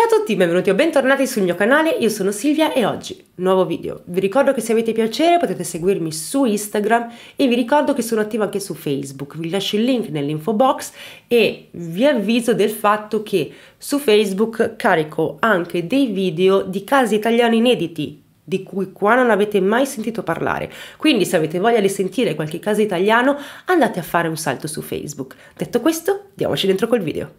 Ciao a tutti, benvenuti o bentornati sul mio canale, io sono Silvia e oggi nuovo video. Vi ricordo che se avete piacere potete seguirmi su Instagram e vi ricordo che sono attiva anche su Facebook. Vi lascio il link nell'info box e vi avviso del fatto che su Facebook carico anche dei video di casi italiani inediti di cui qua non avete mai sentito parlare. Quindi se avete voglia di sentire qualche caso italiano andate a fare un salto su Facebook. Detto questo, diamoci dentro col video.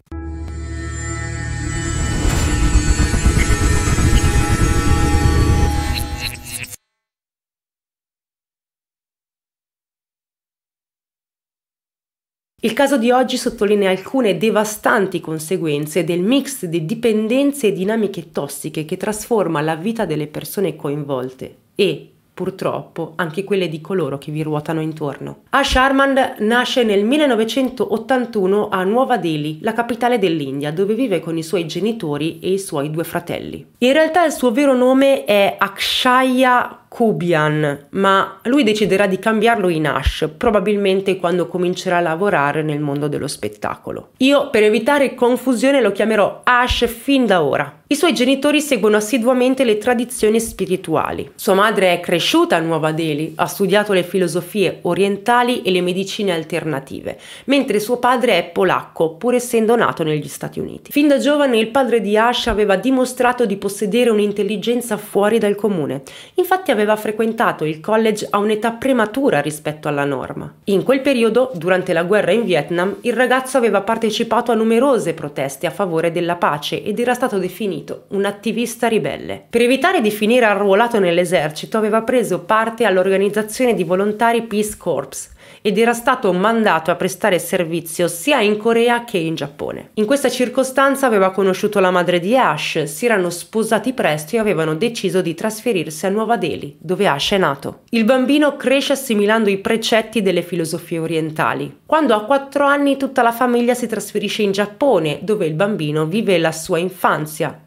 Il caso di oggi sottolinea alcune devastanti conseguenze del mix di dipendenze e dinamiche tossiche che trasforma la vita delle persone coinvolte e, purtroppo, anche quelle di coloro che vi ruotano intorno. Ash Armand nasce nel 1981 a Nuova Delhi, la capitale dell'India, dove vive con i suoi genitori e i suoi due fratelli. In realtà il suo vero nome è Akshaya Kubian, ma lui deciderà di cambiarlo in Ash, probabilmente quando comincerà a lavorare nel mondo dello spettacolo. Io, per evitare confusione, lo chiamerò Ash fin da ora. I suoi genitori seguono assiduamente le tradizioni spirituali. Sua madre è cresciuta a Nuova Delhi, ha studiato le filosofie orientali e le medicine alternative, mentre suo padre è polacco, pur essendo nato negli Stati Uniti. Fin da giovane il padre di Ash aveva dimostrato di possedere un'intelligenza fuori dal comune. Infatti aveva aveva frequentato il college a un'età prematura rispetto alla norma. In quel periodo, durante la guerra in Vietnam, il ragazzo aveva partecipato a numerose proteste a favore della pace ed era stato definito un attivista ribelle. Per evitare di finire arruolato nell'esercito aveva preso parte all'organizzazione di volontari Peace Corps, ed era stato mandato a prestare servizio sia in Corea che in Giappone. In questa circostanza aveva conosciuto la madre di Ash, si erano sposati presto e avevano deciso di trasferirsi a Nuova Delhi, dove Ash è nato. Il bambino cresce assimilando i precetti delle filosofie orientali. Quando ha 4 anni tutta la famiglia si trasferisce in Giappone, dove il bambino vive la sua infanzia.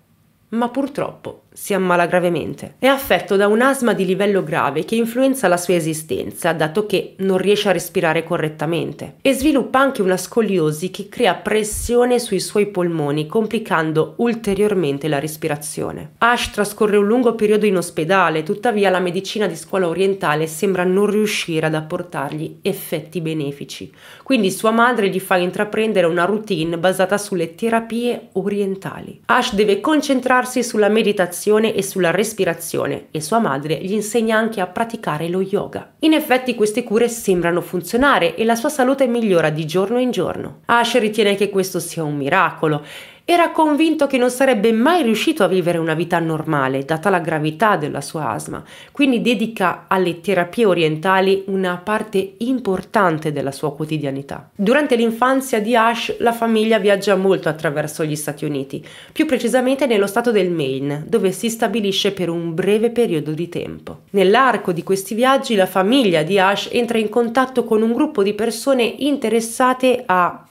Ma purtroppo si ammala gravemente. È affetto da un'asma di livello grave che influenza la sua esistenza, dato che non riesce a respirare correttamente, e sviluppa anche una scoliosi che crea pressione sui suoi polmoni, complicando ulteriormente la respirazione. Ash trascorre un lungo periodo in ospedale, tuttavia la medicina di scuola orientale sembra non riuscire ad apportargli effetti benefici, quindi sua madre gli fa intraprendere una routine basata sulle terapie orientali. Ash deve concentrarsi sulla meditazione meditazione e sulla respirazione e sua madre gli insegna anche a praticare lo yoga. In effetti queste cure sembrano funzionare e la sua salute migliora di giorno in giorno. Ash ritiene che questo sia un miracolo era convinto che non sarebbe mai riuscito a vivere una vita normale, data la gravità della sua asma, quindi dedica alle terapie orientali una parte importante della sua quotidianità. Durante l'infanzia di Ash, la famiglia viaggia molto attraverso gli Stati Uniti, più precisamente nello stato del Maine, dove si stabilisce per un breve periodo di tempo. Nell'arco di questi viaggi, la famiglia di Ash entra in contatto con un gruppo di persone interessate a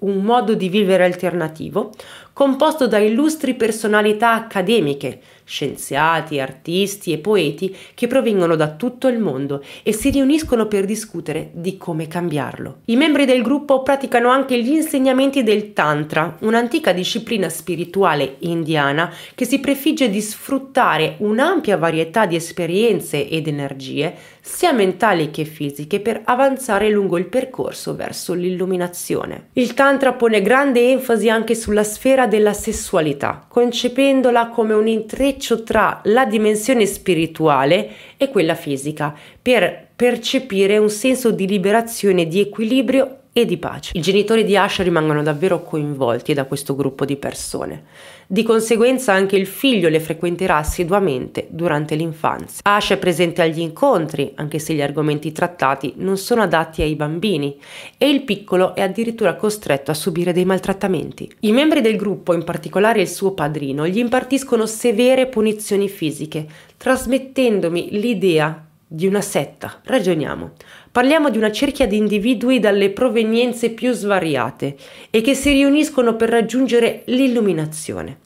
un modo di vivere alternativo composto da illustri personalità accademiche, scienziati, artisti e poeti che provengono da tutto il mondo e si riuniscono per discutere di come cambiarlo. I membri del gruppo praticano anche gli insegnamenti del Tantra, un'antica disciplina spirituale indiana che si prefigge di sfruttare un'ampia varietà di esperienze ed energie, sia mentali che fisiche, per avanzare lungo il percorso verso l'illuminazione. Il Tantra pone grande enfasi anche sulla sfera della sessualità, concependola come un intreccio tra la dimensione spirituale e quella fisica, per percepire un senso di liberazione, di equilibrio e di pace. I genitori di Asha rimangono davvero coinvolti da questo gruppo di persone. Di conseguenza anche il figlio le frequenterà assiduamente durante l'infanzia. Ash è presente agli incontri, anche se gli argomenti trattati non sono adatti ai bambini, e il piccolo è addirittura costretto a subire dei maltrattamenti. I membri del gruppo, in particolare il suo padrino, gli impartiscono severe punizioni fisiche, trasmettendomi l'idea di una setta. Ragioniamo. Parliamo di una cerchia di individui dalle provenienze più svariate e che si riuniscono per raggiungere l'illuminazione.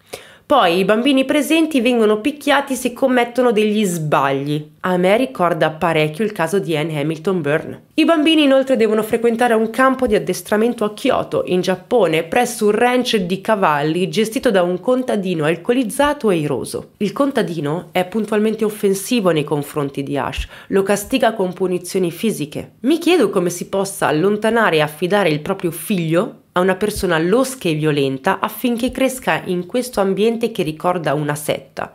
Poi i bambini presenti vengono picchiati se commettono degli sbagli. A me ricorda parecchio il caso di Anne Hamilton Byrne. I bambini inoltre devono frequentare un campo di addestramento a Kyoto, in Giappone, presso un ranch di cavalli gestito da un contadino alcolizzato e iroso. Il contadino è puntualmente offensivo nei confronti di Ash, lo castiga con punizioni fisiche. Mi chiedo come si possa allontanare e affidare il proprio figlio a una persona losca e violenta affinché cresca in questo ambiente che ricorda una setta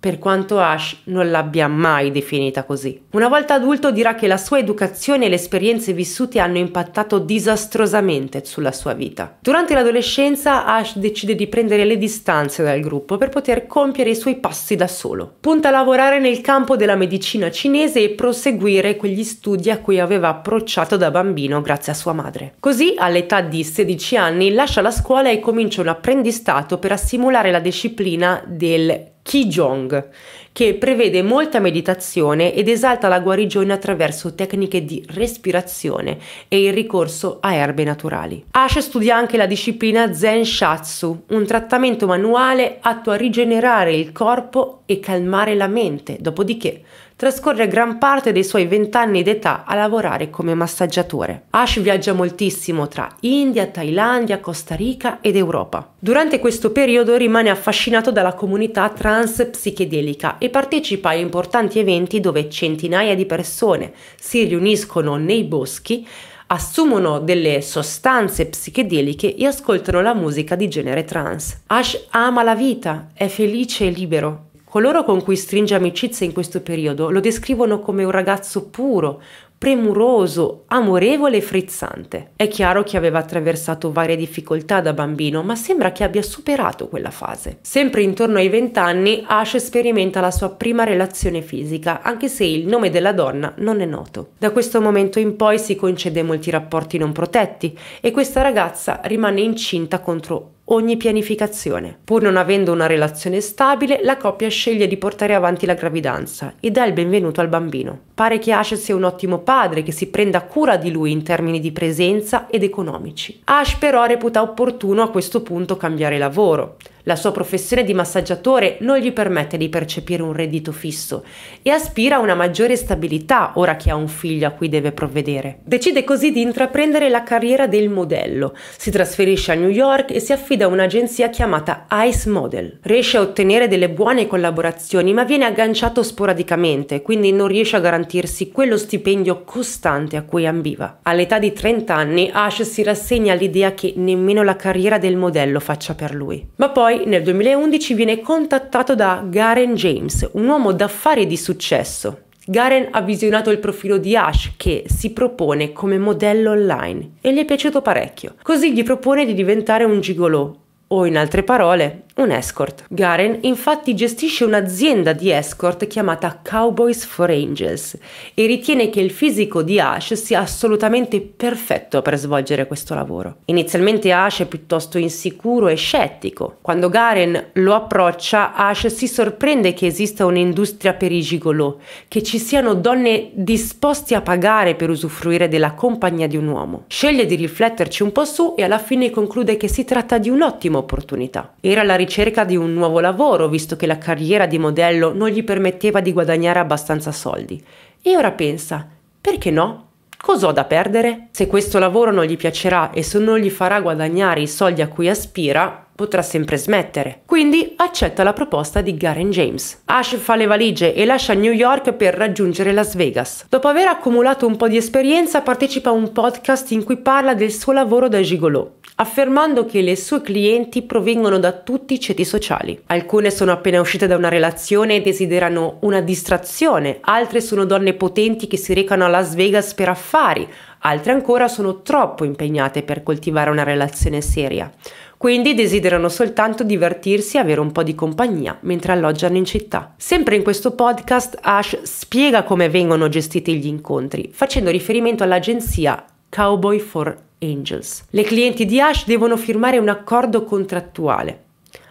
per quanto Ash non l'abbia mai definita così. Una volta adulto dirà che la sua educazione e le esperienze vissute hanno impattato disastrosamente sulla sua vita. Durante l'adolescenza Ash decide di prendere le distanze dal gruppo per poter compiere i suoi passi da solo. Punta a lavorare nel campo della medicina cinese e proseguire quegli studi a cui aveva approcciato da bambino grazie a sua madre. Così, all'età di 16 anni, lascia la scuola e comincia un apprendistato per assimilare la disciplina del Qigong, che prevede molta meditazione ed esalta la guarigione attraverso tecniche di respirazione e il ricorso a erbe naturali. Ash studia anche la disciplina Zen Shatsu, un trattamento manuale atto a rigenerare il corpo e calmare la mente, dopodiché trascorre gran parte dei suoi vent'anni d'età a lavorare come massaggiatore. Ash viaggia moltissimo tra India, Thailandia, Costa Rica ed Europa. Durante questo periodo rimane affascinato dalla comunità trans psichedelica e partecipa a importanti eventi dove centinaia di persone si riuniscono nei boschi assumono delle sostanze psichedeliche e ascoltano la musica di genere trans. Ash ama la vita, è felice e libero Coloro con cui stringe amicizia in questo periodo lo descrivono come un ragazzo puro, premuroso, amorevole e frizzante. È chiaro che aveva attraversato varie difficoltà da bambino, ma sembra che abbia superato quella fase. Sempre intorno ai 20 anni, Ash sperimenta la sua prima relazione fisica, anche se il nome della donna non è noto. Da questo momento in poi si concede molti rapporti non protetti e questa ragazza rimane incinta contro ogni pianificazione. Pur non avendo una relazione stabile, la coppia sceglie di portare avanti la gravidanza e dà il benvenuto al bambino. Pare che Ash sia un ottimo padre che si prenda cura di lui in termini di presenza ed economici. Ash però reputa opportuno a questo punto cambiare lavoro. La sua professione di massaggiatore non gli permette di percepire un reddito fisso e aspira a una maggiore stabilità ora che ha un figlio a cui deve provvedere. Decide così di intraprendere la carriera del modello. Si trasferisce a New York e si affida a un'agenzia chiamata Ice Model. Riesce a ottenere delle buone collaborazioni ma viene agganciato sporadicamente, quindi non riesce a garantirsi quello stipendio costante a cui ambiva. All'età di 30 anni Ash si rassegna all'idea che nemmeno la carriera del modello faccia per lui. Ma poi nel 2011 viene contattato da Garen James, un uomo d'affari di successo. Garen ha visionato il profilo di Ash che si propone come modello online e gli è piaciuto parecchio. Così gli propone di diventare un gigolò, o in altre parole, un escort. Garen infatti gestisce un'azienda di escort chiamata Cowboys for Angels e ritiene che il fisico di Ash sia assolutamente perfetto per svolgere questo lavoro. Inizialmente Ash è piuttosto insicuro e scettico. Quando Garen lo approccia, Ash si sorprende che esista un'industria per i gigolò, che ci siano donne disposte a pagare per usufruire della compagnia di un uomo. Sceglie di rifletterci un po' su e alla fine conclude che si tratta di un'ottima opportunità. Era la ricerca ricerca di un nuovo lavoro, visto che la carriera di modello non gli permetteva di guadagnare abbastanza soldi. E ora pensa, perché no? Cos'ho da perdere? Se questo lavoro non gli piacerà e se non gli farà guadagnare i soldi a cui aspira, potrà sempre smettere. Quindi accetta la proposta di Garen James. Ash fa le valigie e lascia New York per raggiungere Las Vegas. Dopo aver accumulato un po' di esperienza partecipa a un podcast in cui parla del suo lavoro da gigolò, affermando che le sue clienti provengono da tutti i ceti sociali. Alcune sono appena uscite da una relazione e desiderano una distrazione, altre sono donne potenti che si recano a Las Vegas per affari, altre ancora sono troppo impegnate per coltivare una relazione seria quindi desiderano soltanto divertirsi e avere un po' di compagnia mentre alloggiano in città. Sempre in questo podcast Ash spiega come vengono gestiti gli incontri, facendo riferimento all'agenzia Cowboy for Angels. Le clienti di Ash devono firmare un accordo contrattuale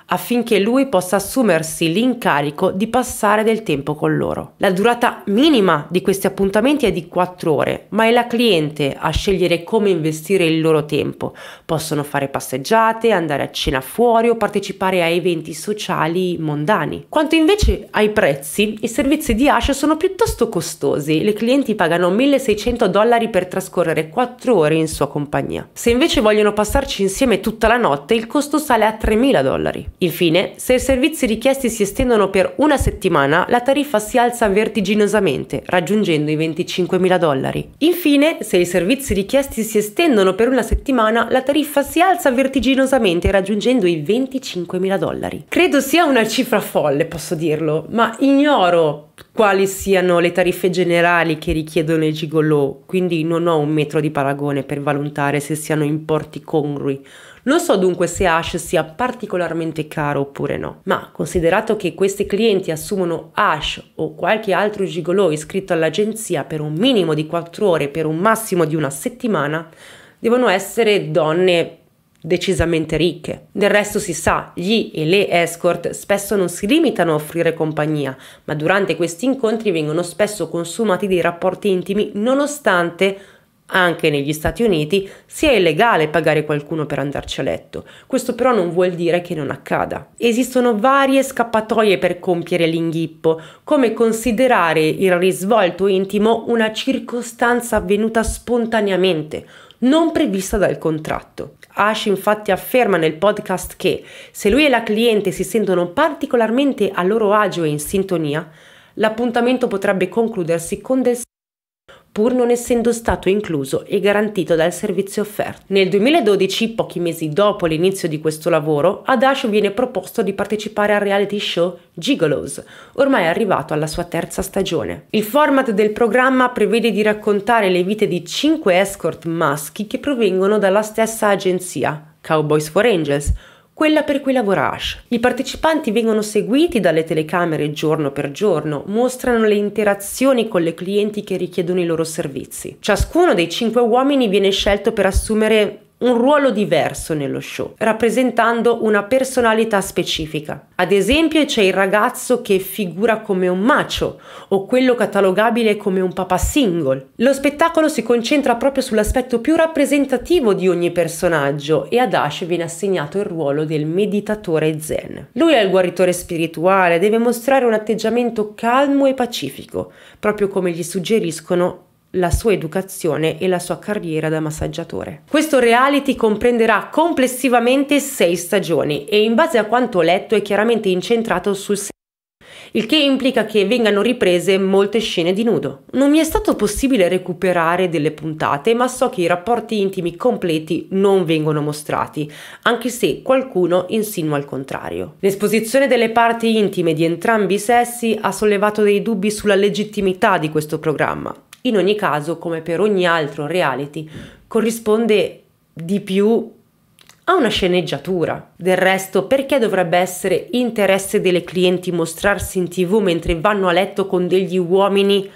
affinché lui possa assumersi l'incarico di passare del tempo con loro. La durata minima di questi appuntamenti è di 4 ore, ma è la cliente a scegliere come investire il loro tempo. Possono fare passeggiate, andare a cena fuori o partecipare a eventi sociali mondani. Quanto invece ai prezzi, i servizi di Ash sono piuttosto costosi. Le clienti pagano 1600 dollari per trascorrere 4 ore in sua compagnia. Se invece vogliono passarci insieme tutta la notte, il costo sale a 3000 dollari. Infine, se i servizi richiesti si estendono per una settimana, la tariffa si alza vertiginosamente, raggiungendo i 25.000 dollari. Infine, se i servizi richiesti si estendono per una settimana, la tariffa si alza vertiginosamente, raggiungendo i 25.000 dollari. Credo sia una cifra folle, posso dirlo, ma ignoro quali siano le tariffe generali che richiedono i gigolò, quindi non ho un metro di paragone per valutare se siano importi congrui non so dunque se Ash sia particolarmente caro oppure no, ma considerato che questi clienti assumono Ash o qualche altro gigolò iscritto all'agenzia per un minimo di 4 ore per un massimo di una settimana, devono essere donne decisamente ricche. Del resto si sa, gli e le escort spesso non si limitano a offrire compagnia, ma durante questi incontri vengono spesso consumati dei rapporti intimi nonostante anche negli Stati Uniti sia illegale pagare qualcuno per andarci a letto, questo però non vuol dire che non accada. Esistono varie scappatoie per compiere l'inghippo, come considerare il risvolto intimo una circostanza avvenuta spontaneamente, non prevista dal contratto. Ash infatti afferma nel podcast che se lui e la cliente si sentono particolarmente a loro agio e in sintonia, l'appuntamento potrebbe concludersi con del pur non essendo stato incluso e garantito dal servizio offerto. Nel 2012, pochi mesi dopo l'inizio di questo lavoro, ad Ash viene proposto di partecipare al reality show Gigolos, ormai arrivato alla sua terza stagione. Il format del programma prevede di raccontare le vite di 5 escort maschi che provengono dalla stessa agenzia, Cowboys for Angels, quella per cui lavora Ash. I partecipanti vengono seguiti dalle telecamere giorno per giorno, mostrano le interazioni con le clienti che richiedono i loro servizi. Ciascuno dei cinque uomini viene scelto per assumere un ruolo diverso nello show, rappresentando una personalità specifica. Ad esempio c'è il ragazzo che figura come un macho o quello catalogabile come un papà single. Lo spettacolo si concentra proprio sull'aspetto più rappresentativo di ogni personaggio e ad Ash viene assegnato il ruolo del meditatore zen. Lui è il guaritore spirituale, deve mostrare un atteggiamento calmo e pacifico, proprio come gli suggeriscono la sua educazione e la sua carriera da massaggiatore. Questo reality comprenderà complessivamente sei stagioni e in base a quanto ho letto è chiaramente incentrato sul sesso il che implica che vengano riprese molte scene di nudo. Non mi è stato possibile recuperare delle puntate, ma so che i rapporti intimi completi non vengono mostrati, anche se qualcuno insinua il contrario. L'esposizione delle parti intime di entrambi i sessi ha sollevato dei dubbi sulla legittimità di questo programma. In ogni caso, come per ogni altro reality, corrisponde di più a una sceneggiatura. Del resto, perché dovrebbe essere interesse delle clienti mostrarsi in tv mentre vanno a letto con degli uomini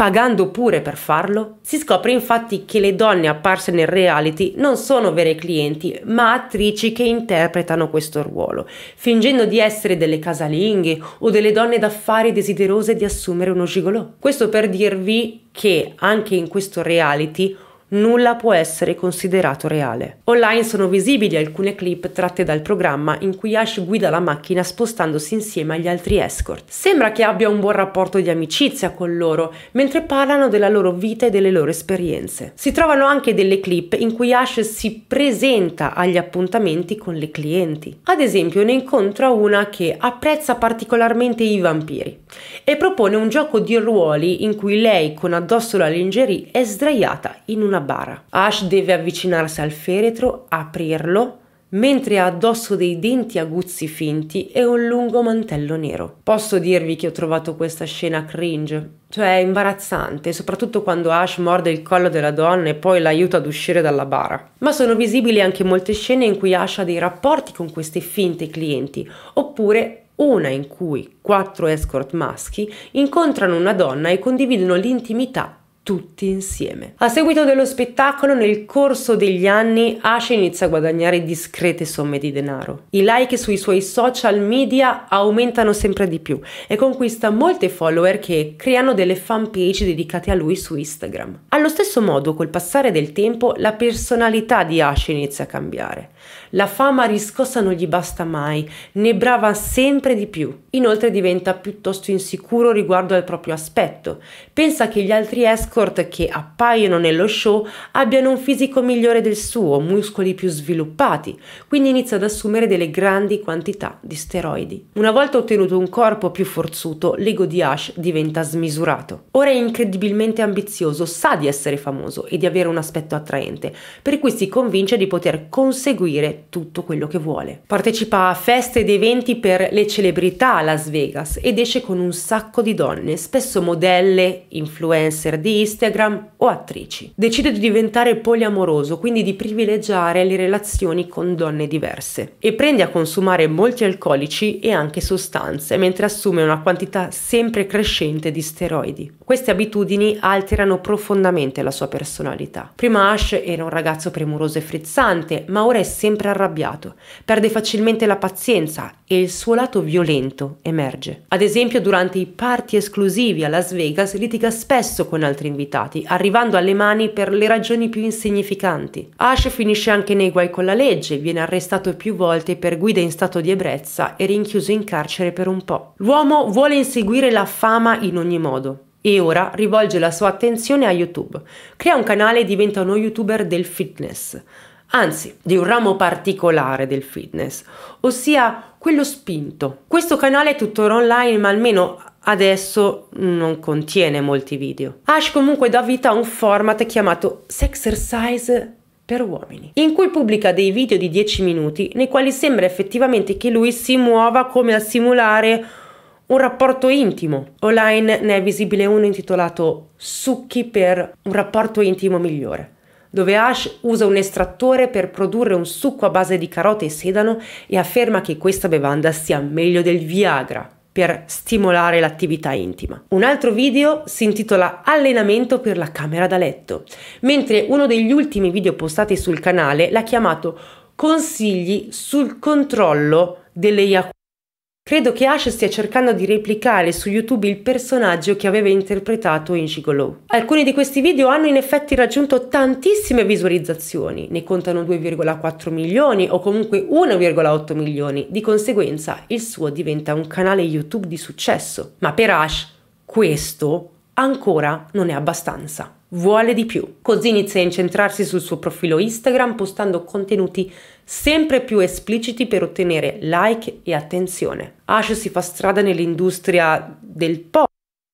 pagando pure per farlo? Si scopre infatti che le donne apparse nel reality non sono vere clienti, ma attrici che interpretano questo ruolo, fingendo di essere delle casalinghe o delle donne d'affari desiderose di assumere uno gigolò. Questo per dirvi che anche in questo reality nulla può essere considerato reale. Online sono visibili alcune clip tratte dal programma in cui Ash guida la macchina spostandosi insieme agli altri escort. Sembra che abbia un buon rapporto di amicizia con loro, mentre parlano della loro vita e delle loro esperienze. Si trovano anche delle clip in cui Ash si presenta agli appuntamenti con le clienti. Ad esempio ne incontra una che apprezza particolarmente i vampiri e propone un gioco di ruoli in cui lei con addosso la lingerie è sdraiata in una una bara. Ash deve avvicinarsi al feretro, aprirlo, mentre ha addosso dei denti aguzzi finti e un lungo mantello nero. Posso dirvi che ho trovato questa scena cringe, cioè imbarazzante, soprattutto quando Ash morde il collo della donna e poi l'aiuta ad uscire dalla bara. Ma sono visibili anche molte scene in cui Ash ha dei rapporti con queste finte clienti, oppure una in cui quattro escort maschi incontrano una donna e condividono l'intimità tutti insieme. A seguito dello spettacolo, nel corso degli anni, Ash inizia a guadagnare discrete somme di denaro. I like sui suoi social media aumentano sempre di più e conquista molte follower che creano delle fan page dedicate a lui su Instagram. Allo stesso modo, col passare del tempo, la personalità di Ash inizia a cambiare. La fama riscossa non gli basta mai, ne brava sempre di più. Inoltre diventa piuttosto insicuro riguardo al proprio aspetto. Pensa che gli altri escort che appaiono nello show abbiano un fisico migliore del suo, muscoli più sviluppati, quindi inizia ad assumere delle grandi quantità di steroidi. Una volta ottenuto un corpo più forzuto, l'ego di Ash diventa smisurato. Ora è incredibilmente ambizioso, sa di essere famoso e di avere un aspetto attraente, per cui si convince di poter conseguire tutto quello che vuole. Partecipa a feste ed eventi per le celebrità a Las Vegas ed esce con un sacco di donne, spesso modelle, influencer di Instagram o attrici. Decide di diventare poliamoroso, quindi di privilegiare le relazioni con donne diverse e prende a consumare molti alcolici e anche sostanze, mentre assume una quantità sempre crescente di steroidi. Queste abitudini alterano profondamente la sua personalità. Prima Ash era un ragazzo premuroso e frizzante, ma ora è sempre arrabbiato, perde facilmente la pazienza e il suo lato violento emerge. Ad esempio, durante i party esclusivi a Las Vegas litiga spesso con altri invitati, arrivando alle mani per le ragioni più insignificanti. Ash finisce anche nei guai con la legge, viene arrestato più volte per guida in stato di ebbrezza e rinchiuso in carcere per un po'. L'uomo vuole inseguire la fama in ogni modo. E ora rivolge la sua attenzione a YouTube. Crea un canale e diventa uno youtuber del fitness, anzi di un ramo particolare del fitness, ossia quello spinto. Questo canale è tuttora online, ma almeno adesso non contiene molti video. Ash comunque dà vita a un format chiamato Sexercise per uomini, in cui pubblica dei video di 10 minuti nei quali sembra effettivamente che lui si muova come a simulare un rapporto intimo. Online ne è visibile uno intitolato Succhi per un rapporto intimo migliore, dove Ash usa un estrattore per produrre un succo a base di carote e sedano e afferma che questa bevanda sia meglio del Viagra per stimolare l'attività intima. Un altro video si intitola Allenamento per la camera da letto, mentre uno degli ultimi video postati sul canale l'ha chiamato Consigli sul controllo delle iaculate Credo che Ash stia cercando di replicare su YouTube il personaggio che aveva interpretato in Gigolo. Alcuni di questi video hanno in effetti raggiunto tantissime visualizzazioni, ne contano 2,4 milioni o comunque 1,8 milioni, di conseguenza il suo diventa un canale YouTube di successo. Ma per Ash questo ancora non è abbastanza. Vuole di più. Così inizia a incentrarsi sul suo profilo Instagram postando contenuti sempre più espliciti per ottenere like e attenzione. Ash si fa strada nell'industria del pop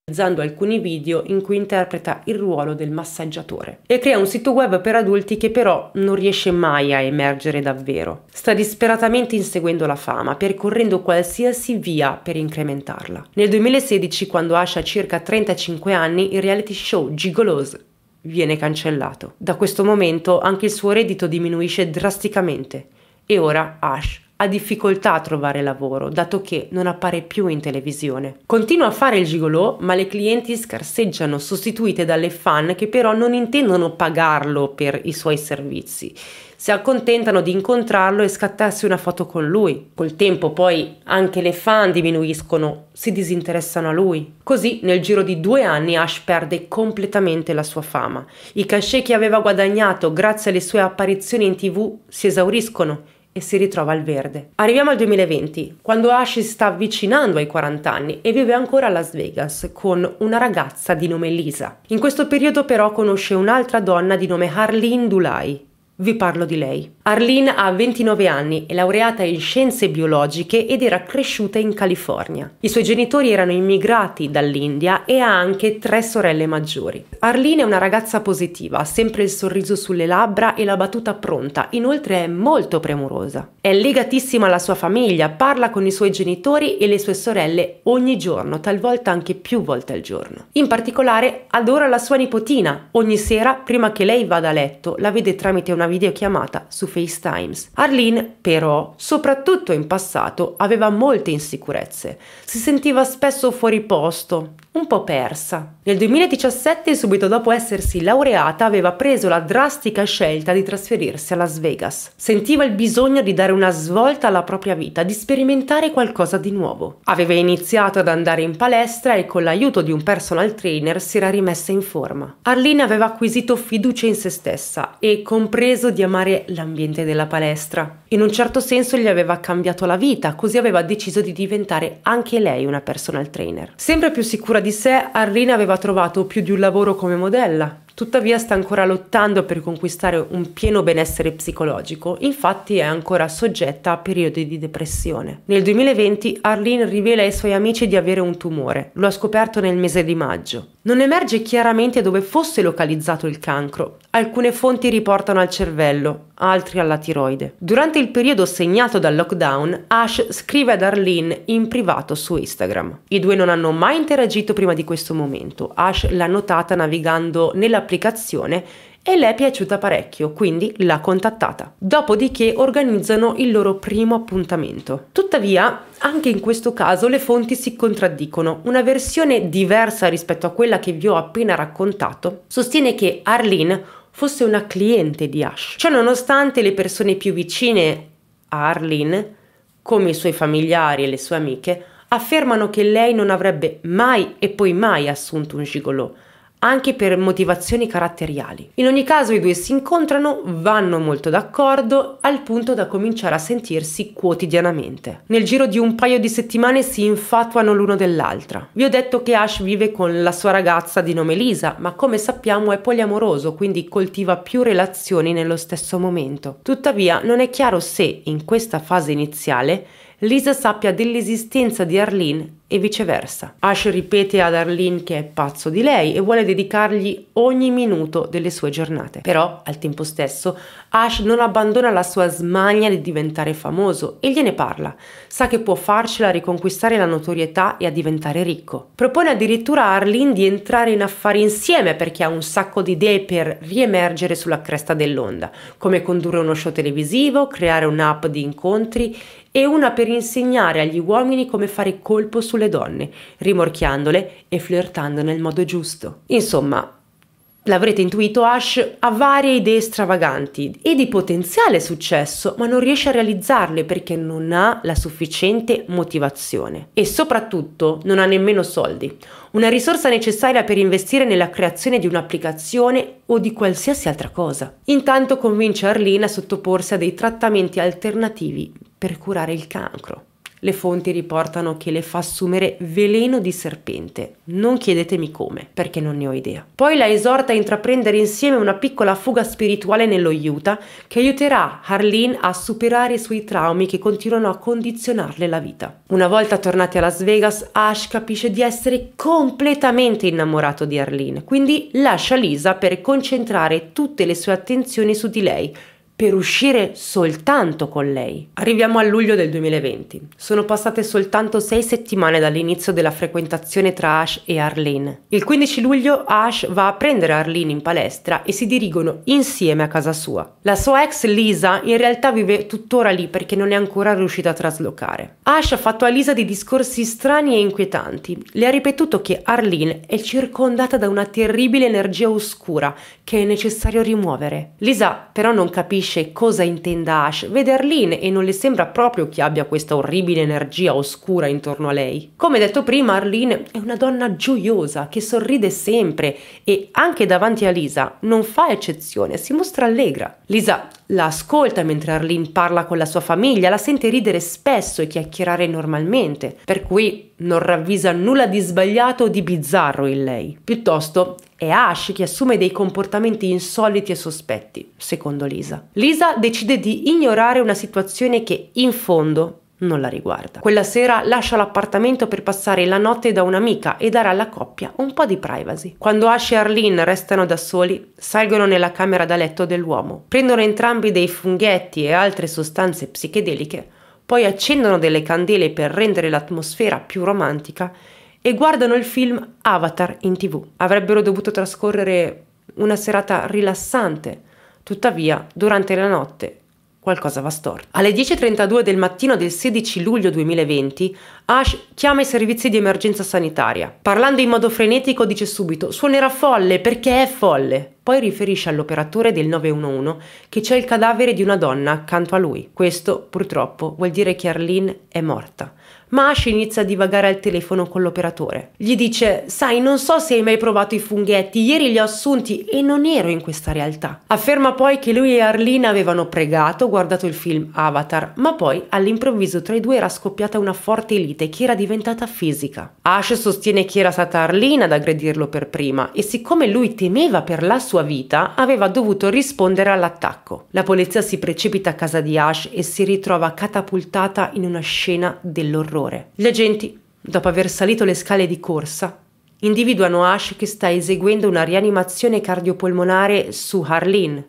realizzando alcuni video in cui interpreta il ruolo del massaggiatore e crea un sito web per adulti che però non riesce mai a emergere davvero. Sta disperatamente inseguendo la fama, percorrendo qualsiasi via per incrementarla. Nel 2016, quando Ash ha circa 35 anni, il reality show Gigolose viene cancellato. Da questo momento anche il suo reddito diminuisce drasticamente e ora Ash ha difficoltà a trovare lavoro, dato che non appare più in televisione. Continua a fare il gigolò, ma le clienti scarseggiano, sostituite dalle fan che però non intendono pagarlo per i suoi servizi si accontentano di incontrarlo e scattarsi una foto con lui. Col tempo poi anche le fan diminuiscono, si disinteressano a lui. Così nel giro di due anni Ash perde completamente la sua fama. I cachet che aveva guadagnato grazie alle sue apparizioni in tv si esauriscono e si ritrova al verde. Arriviamo al 2020, quando Ash si sta avvicinando ai 40 anni e vive ancora a Las Vegas con una ragazza di nome Lisa. In questo periodo però conosce un'altra donna di nome Harleen Dulai, vi parlo di lei. Arlene ha 29 anni, è laureata in scienze biologiche ed era cresciuta in California. I suoi genitori erano immigrati dall'India e ha anche tre sorelle maggiori. Arlene è una ragazza positiva, ha sempre il sorriso sulle labbra e la battuta pronta, inoltre è molto premurosa. È legatissima alla sua famiglia, parla con i suoi genitori e le sue sorelle ogni giorno, talvolta anche più volte al giorno. In particolare adora la sua nipotina, ogni sera prima che lei vada a letto la vede tramite una una videochiamata su FaceTimes. Arlene, però, soprattutto in passato, aveva molte insicurezze, si sentiva spesso fuori posto, un po' persa. Nel 2017, subito dopo essersi laureata, aveva preso la drastica scelta di trasferirsi a Las Vegas. Sentiva il bisogno di dare una svolta alla propria vita, di sperimentare qualcosa di nuovo. Aveva iniziato ad andare in palestra e con l'aiuto di un personal trainer si era rimessa in forma. Arlene aveva acquisito fiducia in se stessa e compreso di amare l'ambiente della palestra. In un certo senso gli aveva cambiato la vita, così aveva deciso di diventare anche lei una personal trainer. Sempre più sicura di di sé, Arlene aveva trovato più di un lavoro come modella tuttavia sta ancora lottando per conquistare un pieno benessere psicologico, infatti è ancora soggetta a periodi di depressione. Nel 2020 Arlene rivela ai suoi amici di avere un tumore, lo ha scoperto nel mese di maggio. Non emerge chiaramente dove fosse localizzato il cancro, alcune fonti riportano al cervello, altri alla tiroide. Durante il periodo segnato dal lockdown, Ash scrive ad Arlene in privato su Instagram. I due non hanno mai interagito prima di questo momento, Ash l'ha notata navigando nella l'applicazione e le è piaciuta parecchio, quindi l'ha contattata. Dopodiché organizzano il loro primo appuntamento. Tuttavia, anche in questo caso le fonti si contraddicono. Una versione diversa rispetto a quella che vi ho appena raccontato sostiene che Arlene fosse una cliente di Ash. Ciò nonostante le persone più vicine a Arlene, come i suoi familiari e le sue amiche, affermano che lei non avrebbe mai e poi mai assunto un gigolò anche per motivazioni caratteriali. In ogni caso i due si incontrano, vanno molto d'accordo, al punto da cominciare a sentirsi quotidianamente. Nel giro di un paio di settimane si infatuano l'uno dell'altra. Vi ho detto che Ash vive con la sua ragazza di nome Lisa, ma come sappiamo è poliamoroso, quindi coltiva più relazioni nello stesso momento. Tuttavia non è chiaro se, in questa fase iniziale, Lisa sappia dell'esistenza di Arlene e viceversa. Ash ripete ad Arlene che è pazzo di lei e vuole dedicargli ogni minuto delle sue giornate. Però, al tempo stesso, Ash non abbandona la sua smania di diventare famoso e gliene parla. Sa che può farcela a riconquistare la notorietà e a diventare ricco. Propone addirittura a Arlene di entrare in affari insieme perché ha un sacco di idee per riemergere sulla cresta dell'onda, come condurre uno show televisivo, creare un'app di incontri e una per insegnare agli uomini come fare colpo sulla sulle donne, rimorchiandole e flirtando nel modo giusto. Insomma, L'avrete intuito, Ash ha varie idee stravaganti e di potenziale successo, ma non riesce a realizzarle perché non ha la sufficiente motivazione e soprattutto non ha nemmeno soldi, una risorsa necessaria per investire nella creazione di un'applicazione o di qualsiasi altra cosa. Intanto convince Arlene a sottoporsi a dei trattamenti alternativi per curare il cancro. Le fonti riportano che le fa assumere veleno di serpente. Non chiedetemi come, perché non ne ho idea. Poi la esorta a intraprendere insieme una piccola fuga spirituale nello Utah che aiuterà Harleen a superare i suoi traumi che continuano a condizionarle la vita. Una volta tornati a Las Vegas, Ash capisce di essere completamente innamorato di Harleen, quindi lascia Lisa per concentrare tutte le sue attenzioni su di lei per uscire soltanto con lei. Arriviamo a luglio del 2020. Sono passate soltanto sei settimane dall'inizio della frequentazione tra Ash e Arlene. Il 15 luglio Ash va a prendere Arlene in palestra e si dirigono insieme a casa sua. La sua ex Lisa in realtà vive tuttora lì perché non è ancora riuscita a traslocare. Ash ha fatto a Lisa dei discorsi strani e inquietanti. Le ha ripetuto che Arlene è circondata da una terribile energia oscura che è necessario rimuovere. Lisa però non capisce capisce cosa intenda Ash, vede Arlene e non le sembra proprio che abbia questa orribile energia oscura intorno a lei. Come detto prima, Arlene è una donna gioiosa che sorride sempre e anche davanti a Lisa non fa eccezione, si mostra allegra. Lisa la ascolta mentre Arlene parla con la sua famiglia, la sente ridere spesso e chiacchierare normalmente, per cui non ravvisa nulla di sbagliato o di bizzarro in lei. Piuttosto è Ash che assume dei comportamenti insoliti e sospetti, secondo Lisa. Lisa decide di ignorare una situazione che, in fondo, non la riguarda. Quella sera lascia l'appartamento per passare la notte da un'amica e dare alla coppia un po' di privacy. Quando Ash e Arlene restano da soli, salgono nella camera da letto dell'uomo, prendono entrambi dei funghetti e altre sostanze psichedeliche, poi accendono delle candele per rendere l'atmosfera più romantica e guardano il film Avatar in tv. Avrebbero dovuto trascorrere una serata rilassante, tuttavia durante la notte qualcosa va storto. Alle 10.32 del mattino del 16 luglio 2020, Ash chiama i servizi di emergenza sanitaria. Parlando in modo frenetico dice subito suonerà folle perché è folle. Poi riferisce all'operatore del 911 che c'è il cadavere di una donna accanto a lui. Questo purtroppo vuol dire che Arlene è morta Mash inizia a divagare al telefono con l'operatore. Gli dice: Sai, non so se hai mai provato i funghetti, ieri li ho assunti e non ero in questa realtà. Afferma poi che lui e Arlene avevano pregato, guardato il film Avatar, ma poi all'improvviso tra i due era scoppiata una forte lite che era diventata fisica. Ash sostiene che era stata Arlene ad aggredirlo per prima e siccome lui temeva per la sua vita, aveva dovuto rispondere all'attacco. La polizia si precipita a casa di Ash e si ritrova catapultata in una scena dell'orrore errore. Gli agenti, dopo aver salito le scale di corsa, individuano Ash che sta eseguendo una rianimazione cardiopolmonare su Harleen,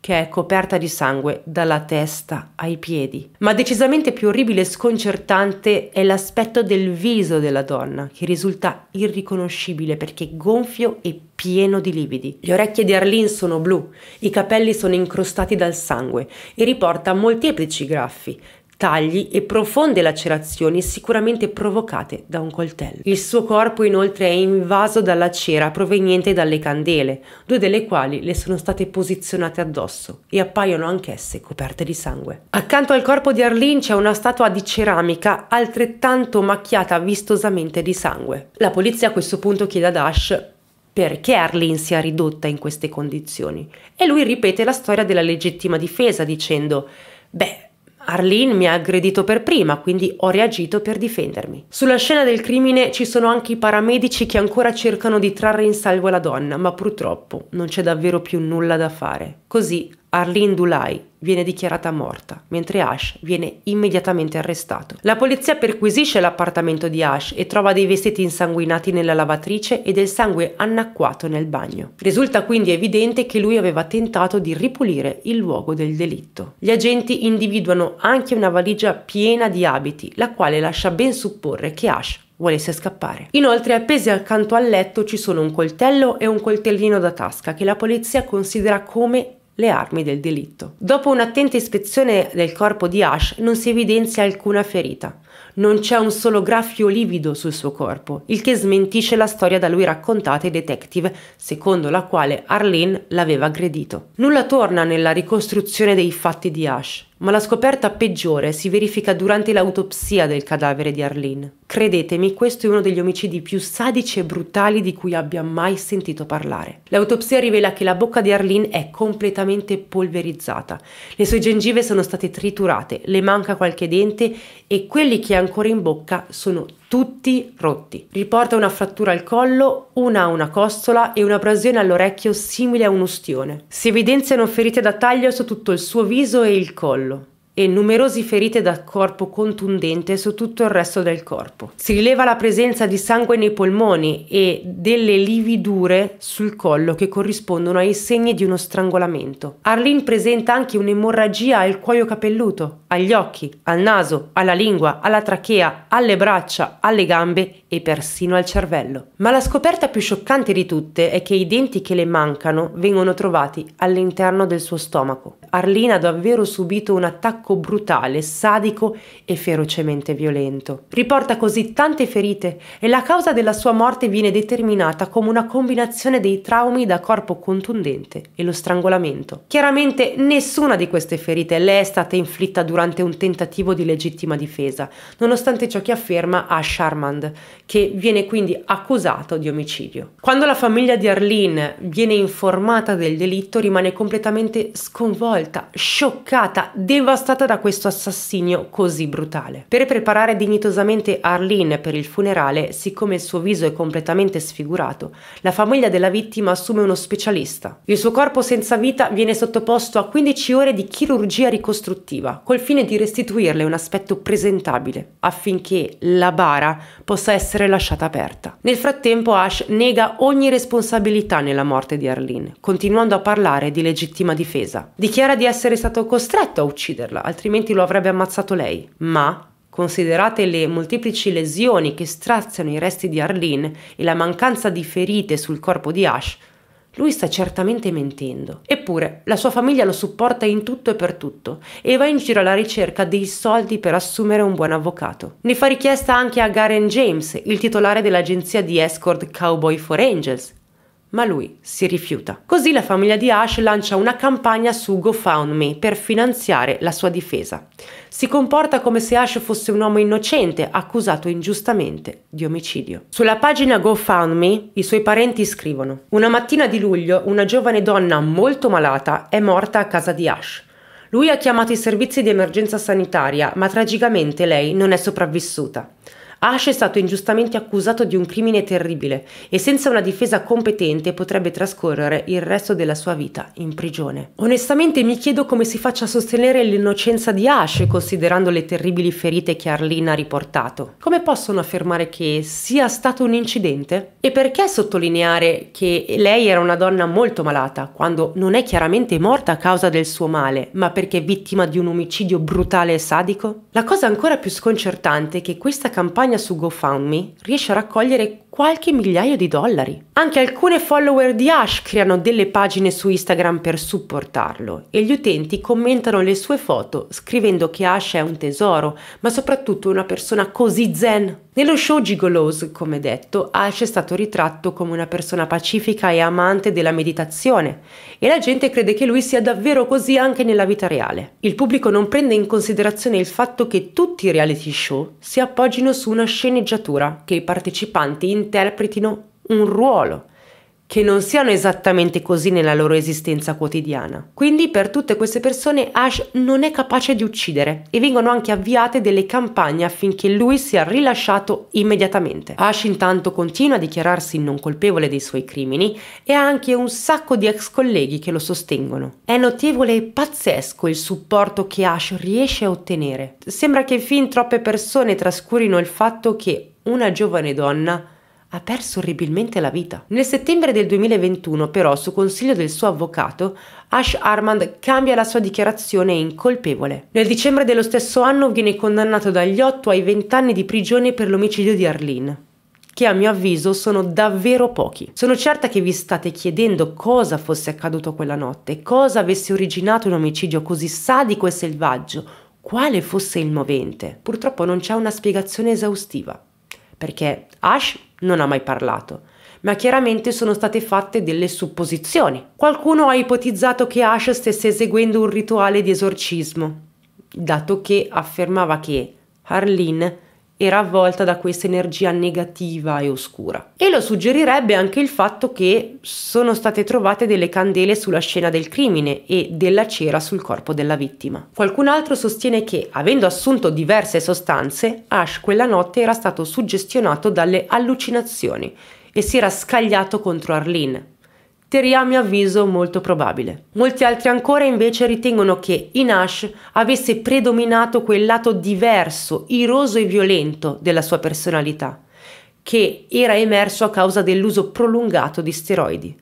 che è coperta di sangue dalla testa ai piedi. Ma decisamente più orribile e sconcertante è l'aspetto del viso della donna, che risulta irriconoscibile perché gonfio e pieno di lividi. Le orecchie di Arlene sono blu, i capelli sono incrostati dal sangue e riporta molteplici graffi, tagli e profonde lacerazioni sicuramente provocate da un coltello. Il suo corpo inoltre è invaso dalla cera proveniente dalle candele, due delle quali le sono state posizionate addosso e appaiono anch'esse coperte di sangue. Accanto al corpo di Arlene c'è una statua di ceramica altrettanto macchiata vistosamente di sangue. La polizia a questo punto chiede ad Ash perché Arlene sia ridotta in queste condizioni e lui ripete la storia della legittima difesa dicendo beh Arlene mi ha aggredito per prima, quindi ho reagito per difendermi. Sulla scena del crimine ci sono anche i paramedici che ancora cercano di trarre in salvo la donna, ma purtroppo non c'è davvero più nulla da fare. Così Arlene Dulai viene dichiarata morta, mentre Ash viene immediatamente arrestato. La polizia perquisisce l'appartamento di Ash e trova dei vestiti insanguinati nella lavatrice e del sangue annacquato nel bagno. Risulta quindi evidente che lui aveva tentato di ripulire il luogo del delitto. Gli agenti individuano anche una valigia piena di abiti, la quale lascia ben supporre che Ash volesse scappare. Inoltre appesi accanto al letto ci sono un coltello e un coltellino da tasca che la polizia considera come le armi del delitto. Dopo un'attenta ispezione del corpo di Ash non si evidenzia alcuna ferita. Non c'è un solo graffio livido sul suo corpo, il che smentisce la storia da lui raccontata ai detective, secondo la quale Arlene l'aveva aggredito. Nulla torna nella ricostruzione dei fatti di Ash, ma la scoperta peggiore si verifica durante l'autopsia del cadavere di Arlene. Credetemi, questo è uno degli omicidi più sadici e brutali di cui abbia mai sentito parlare. L'autopsia rivela che la bocca di Arlene è completamente polverizzata, le sue gengive sono state triturate, le manca qualche dente e quelli che che ha ancora in bocca sono tutti rotti. Riporta una frattura al collo, una a una costola e un'abrasione all'orecchio simile a un ustione. Si evidenziano ferite da taglio su tutto il suo viso e il collo e numerosi ferite da corpo contundente su tutto il resto del corpo. Si rileva la presenza di sangue nei polmoni e delle lividure sul collo che corrispondono ai segni di uno strangolamento. Arlene presenta anche un'emorragia al cuoio capelluto, agli occhi, al naso, alla lingua, alla trachea, alle braccia, alle gambe e persino al cervello. Ma la scoperta più scioccante di tutte è che i denti che le mancano vengono trovati all'interno del suo stomaco. Arlina ha davvero subito un attacco brutale, sadico e ferocemente violento. Riporta così tante ferite e la causa della sua morte viene determinata come una combinazione dei traumi da corpo contundente e lo strangolamento. Chiaramente nessuna di queste ferite le è stata inflitta durante un tentativo di legittima difesa, nonostante ciò che afferma Ash Armand, che viene quindi accusato di omicidio. Quando la famiglia di Arlene viene informata del delitto rimane completamente sconvolta, scioccata, devastata da questo assassinio così brutale. Per preparare dignitosamente Arlene per il funerale, siccome il suo viso è completamente sfigurato, la famiglia della vittima assume uno specialista. Il suo corpo senza vita viene sottoposto a 15 ore di chirurgia ricostruttiva, col fine di restituirle un aspetto presentabile, affinché la bara possa essere essere lasciata aperta. Nel frattempo Ash nega ogni responsabilità nella morte di Arlene, continuando a parlare di legittima difesa. Dichiara di essere stato costretto a ucciderla, altrimenti lo avrebbe ammazzato lei. Ma Considerate le molteplici lesioni che straziano i resti di Arlene e la mancanza di ferite sul corpo di Ash, lui sta certamente mentendo. Eppure, la sua famiglia lo supporta in tutto e per tutto e va in giro alla ricerca dei soldi per assumere un buon avvocato. Ne fa richiesta anche a Garen James, il titolare dell'agenzia di escort Cowboy for Angels, ma lui si rifiuta. Così la famiglia di Ash lancia una campagna su GoFundMe per finanziare la sua difesa. Si comporta come se Ash fosse un uomo innocente accusato ingiustamente di omicidio. Sulla pagina GoFundMe i suoi parenti scrivono Una mattina di luglio una giovane donna molto malata è morta a casa di Ash. Lui ha chiamato i servizi di emergenza sanitaria, ma tragicamente lei non è sopravvissuta. Ash è stato ingiustamente accusato di un crimine terribile e senza una difesa competente potrebbe trascorrere il resto della sua vita in prigione. Onestamente mi chiedo come si faccia a sostenere l'innocenza di Ash considerando le terribili ferite che Arlene ha riportato. Come possono affermare che sia stato un incidente? E perché sottolineare che lei era una donna molto malata quando non è chiaramente morta a causa del suo male, ma perché vittima di un omicidio brutale e sadico? La cosa ancora più sconcertante è che questa campagna campagna su GoFundMe riesce a raccogliere qualche migliaio di dollari. Anche alcune follower di Ash creano delle pagine su Instagram per supportarlo e gli utenti commentano le sue foto scrivendo che Ash è un tesoro, ma soprattutto una persona così zen. Nello show Gigolose, come detto, Ash è stato ritratto come una persona pacifica e amante della meditazione e la gente crede che lui sia davvero così anche nella vita reale. Il pubblico non prende in considerazione il fatto che tutti i reality show si appoggino su una sceneggiatura che i partecipanti in interpretino un ruolo che non siano esattamente così nella loro esistenza quotidiana. Quindi per tutte queste persone Ash non è capace di uccidere e vengono anche avviate delle campagne affinché lui sia rilasciato immediatamente. Ash intanto continua a dichiararsi non colpevole dei suoi crimini e ha anche un sacco di ex colleghi che lo sostengono. È notevole e pazzesco il supporto che Ash riesce a ottenere. Sembra che fin troppe persone trascurino il fatto che una giovane donna ha perso orribilmente la vita. Nel settembre del 2021, però, su consiglio del suo avvocato, Ash Armand cambia la sua dichiarazione incolpevole. Nel dicembre dello stesso anno viene condannato dagli 8 ai 20 anni di prigione per l'omicidio di Arlene che a mio avviso sono davvero pochi. Sono certa che vi state chiedendo cosa fosse accaduto quella notte, cosa avesse originato un omicidio così sadico e selvaggio, quale fosse il movente. Purtroppo non c'è una spiegazione esaustiva, perché Ash non ha mai parlato, ma chiaramente sono state fatte delle supposizioni. Qualcuno ha ipotizzato che Ash stesse eseguendo un rituale di esorcismo, dato che affermava che Harleen era avvolta da questa energia negativa e oscura. E lo suggerirebbe anche il fatto che sono state trovate delle candele sulla scena del crimine e della cera sul corpo della vittima. Qualcun altro sostiene che, avendo assunto diverse sostanze, Ash quella notte era stato suggestionato dalle allucinazioni e si era scagliato contro Arlene, teoria a mio avviso molto probabile. Molti altri ancora invece ritengono che in Ash avesse predominato quel lato diverso, iroso e violento della sua personalità, che era emerso a causa dell'uso prolungato di steroidi.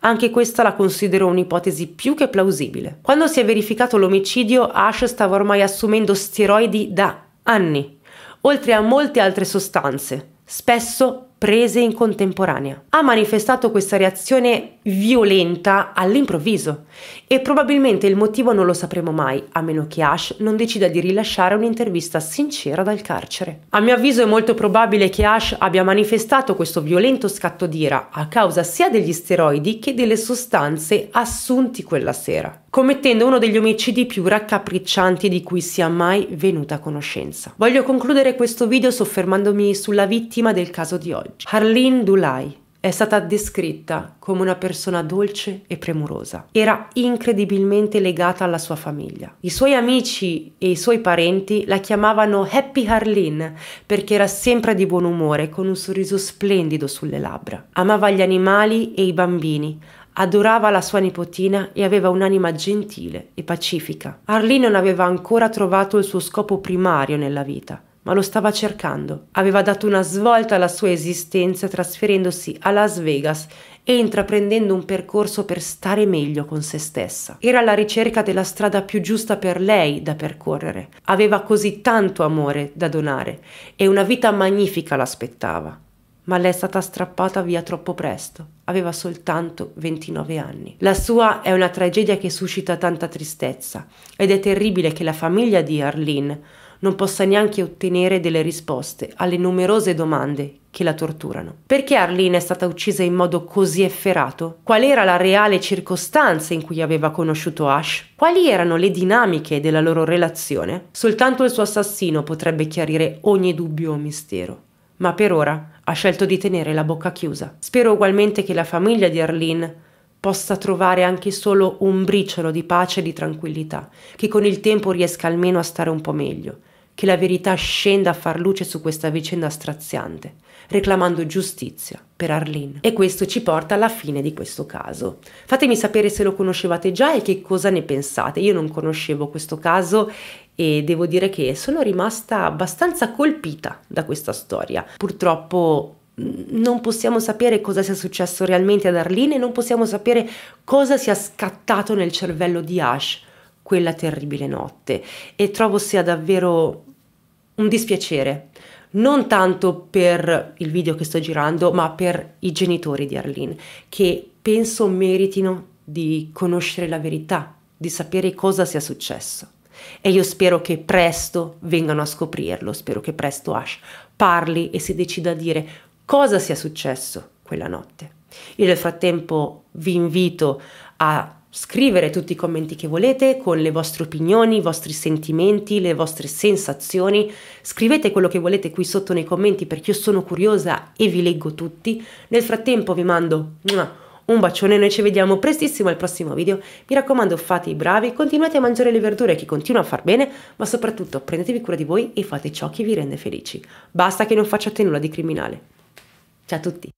Anche questa la considero un'ipotesi più che plausibile. Quando si è verificato l'omicidio, Ash stava ormai assumendo steroidi da anni, oltre a molte altre sostanze, spesso prese in contemporanea. Ha manifestato questa reazione violenta all'improvviso. E probabilmente il motivo non lo sapremo mai, a meno che Ash non decida di rilasciare un'intervista sincera dal carcere. A mio avviso è molto probabile che Ash abbia manifestato questo violento scatto d'ira a causa sia degli steroidi che delle sostanze assunti quella sera, commettendo uno degli omicidi più raccapriccianti di cui sia mai venuta a conoscenza. Voglio concludere questo video soffermandomi sulla vittima del caso di oggi, Harleen Dulai è stata descritta come una persona dolce e premurosa. Era incredibilmente legata alla sua famiglia. I suoi amici e i suoi parenti la chiamavano Happy Harleen perché era sempre di buon umore, con un sorriso splendido sulle labbra. Amava gli animali e i bambini, adorava la sua nipotina e aveva un'anima gentile e pacifica. Harleen non aveva ancora trovato il suo scopo primario nella vita, ma lo stava cercando. Aveva dato una svolta alla sua esistenza trasferendosi a Las Vegas e intraprendendo un percorso per stare meglio con se stessa. Era alla ricerca della strada più giusta per lei da percorrere. Aveva così tanto amore da donare e una vita magnifica l'aspettava. Ma le è stata strappata via troppo presto. Aveva soltanto 29 anni. La sua è una tragedia che suscita tanta tristezza ed è terribile che la famiglia di Arlene non possa neanche ottenere delle risposte alle numerose domande che la torturano. Perché Arlene è stata uccisa in modo così efferato? Qual era la reale circostanza in cui aveva conosciuto Ash? Quali erano le dinamiche della loro relazione? Soltanto il suo assassino potrebbe chiarire ogni dubbio o mistero. Ma per ora ha scelto di tenere la bocca chiusa. Spero ugualmente che la famiglia di Arlene possa trovare anche solo un briciolo di pace e di tranquillità, che con il tempo riesca almeno a stare un po' meglio, che la verità scenda a far luce su questa vicenda straziante, reclamando giustizia per Arlene. E questo ci porta alla fine di questo caso. Fatemi sapere se lo conoscevate già e che cosa ne pensate. Io non conoscevo questo caso e devo dire che sono rimasta abbastanza colpita da questa storia. Purtroppo mm, non possiamo sapere cosa sia successo realmente ad Arlene e non possiamo sapere cosa sia scattato nel cervello di Ash quella terribile notte e trovo sia davvero un dispiacere, non tanto per il video che sto girando, ma per i genitori di Arlene, che penso meritino di conoscere la verità, di sapere cosa sia successo. E io spero che presto vengano a scoprirlo, spero che presto Ash parli e si decida a dire cosa sia successo quella notte. Io nel frattempo vi invito a scrivere tutti i commenti che volete con le vostre opinioni, i vostri sentimenti, le vostre sensazioni. Scrivete quello che volete qui sotto nei commenti perché io sono curiosa e vi leggo tutti. Nel frattempo vi mando un bacione, noi ci vediamo prestissimo al prossimo video. Mi raccomando fate i bravi, continuate a mangiare le verdure che continua a far bene, ma soprattutto prendetevi cura di voi e fate ciò che vi rende felici. Basta che non facciate nulla di criminale. Ciao a tutti!